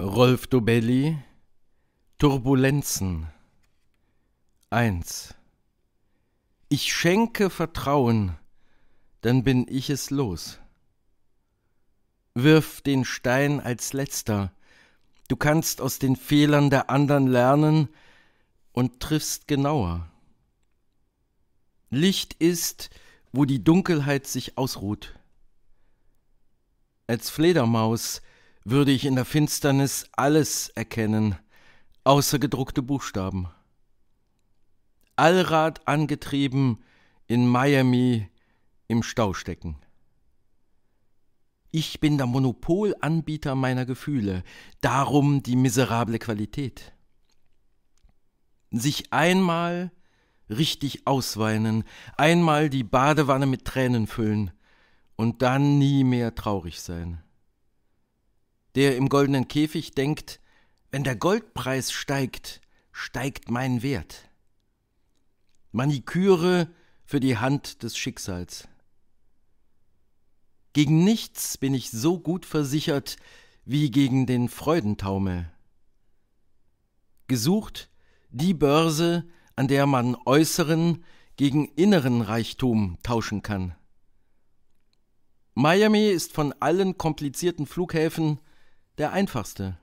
Rolf Dobelli Turbulenzen 1 Ich schenke Vertrauen, dann bin ich es los. Wirf den Stein als letzter, du kannst aus den Fehlern der anderen lernen und triffst genauer. Licht ist, wo die Dunkelheit sich ausruht. Als Fledermaus würde ich in der Finsternis alles erkennen, außer gedruckte Buchstaben. Allrad angetrieben, in Miami im Stau stecken. Ich bin der Monopolanbieter meiner Gefühle, darum die miserable Qualität. Sich einmal richtig ausweinen, einmal die Badewanne mit Tränen füllen und dann nie mehr traurig sein der im goldenen Käfig denkt, wenn der Goldpreis steigt, steigt mein Wert. Maniküre für die Hand des Schicksals. Gegen nichts bin ich so gut versichert wie gegen den Freudentaumel. Gesucht die Börse, an der man äußeren gegen inneren Reichtum tauschen kann. Miami ist von allen komplizierten Flughäfen der einfachste.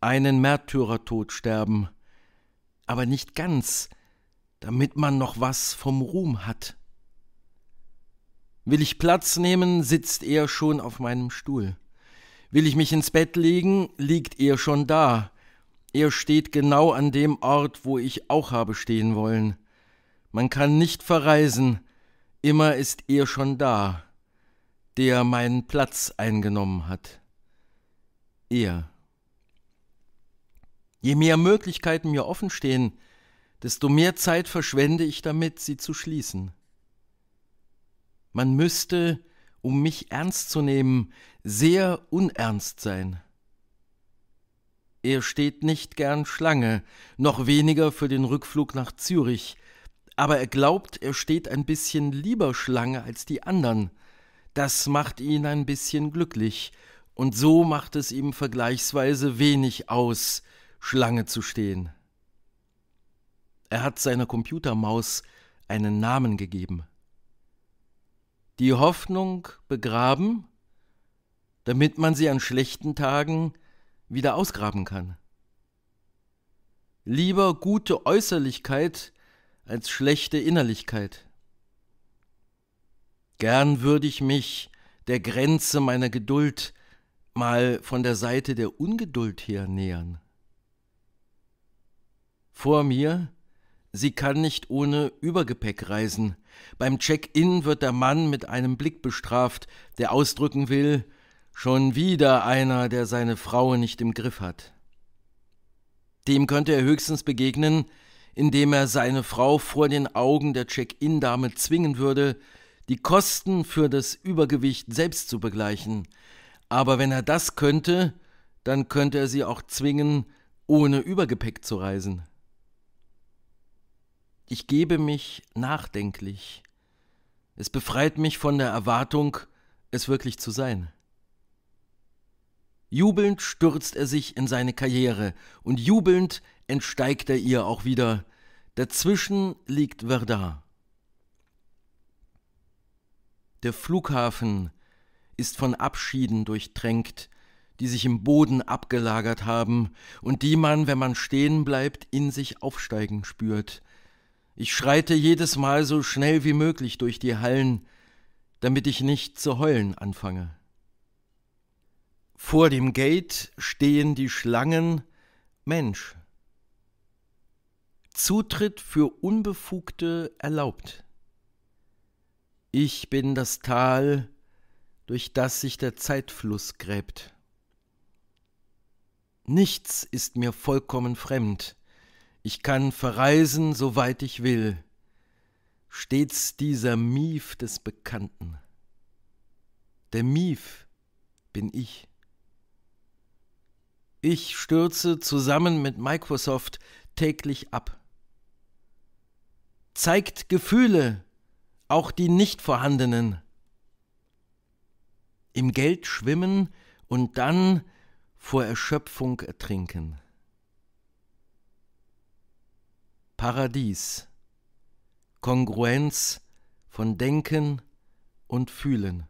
Einen Märtyrertod sterben, aber nicht ganz, damit man noch was vom Ruhm hat. Will ich Platz nehmen, sitzt er schon auf meinem Stuhl. Will ich mich ins Bett legen, liegt er schon da. Er steht genau an dem Ort, wo ich auch habe stehen wollen. Man kann nicht verreisen, immer ist er schon da, der meinen Platz eingenommen hat eher. Je mehr Möglichkeiten mir offen stehen, desto mehr Zeit verschwende ich damit, sie zu schließen. Man müsste, um mich ernst zu nehmen, sehr unernst sein. Er steht nicht gern Schlange, noch weniger für den Rückflug nach Zürich, aber er glaubt, er steht ein bisschen lieber Schlange als die anderen. Das macht ihn ein bisschen glücklich, und so macht es ihm vergleichsweise wenig aus, Schlange zu stehen. Er hat seiner Computermaus einen Namen gegeben. Die Hoffnung begraben, damit man sie an schlechten Tagen wieder ausgraben kann. Lieber gute Äußerlichkeit als schlechte Innerlichkeit. Gern würde ich mich der Grenze meiner Geduld mal von der Seite der Ungeduld her nähern. Vor mir, sie kann nicht ohne Übergepäck reisen. Beim Check-in wird der Mann mit einem Blick bestraft, der ausdrücken will, schon wieder einer, der seine Frau nicht im Griff hat. Dem könnte er höchstens begegnen, indem er seine Frau vor den Augen der Check-in-Dame zwingen würde, die Kosten für das Übergewicht selbst zu begleichen, aber wenn er das könnte, dann könnte er sie auch zwingen, ohne Übergepäck zu reisen. Ich gebe mich nachdenklich. Es befreit mich von der Erwartung, es wirklich zu sein. Jubelnd stürzt er sich in seine Karriere und jubelnd entsteigt er ihr auch wieder. Dazwischen liegt Verdun. Der Flughafen ist von Abschieden durchtränkt, die sich im Boden abgelagert haben und die man, wenn man stehen bleibt, in sich aufsteigen spürt. Ich schreite jedes Mal so schnell wie möglich durch die Hallen, damit ich nicht zu heulen anfange. Vor dem Gate stehen die Schlangen Mensch. Zutritt für Unbefugte erlaubt. Ich bin das Tal, durch das sich der Zeitfluss gräbt. Nichts ist mir vollkommen fremd, ich kann verreisen, soweit ich will, stets dieser Mief des Bekannten. Der Mief bin ich. Ich stürze zusammen mit Microsoft täglich ab. Zeigt Gefühle, auch die nicht vorhandenen im Geld schwimmen und dann vor Erschöpfung ertrinken. Paradies Kongruenz von Denken und Fühlen.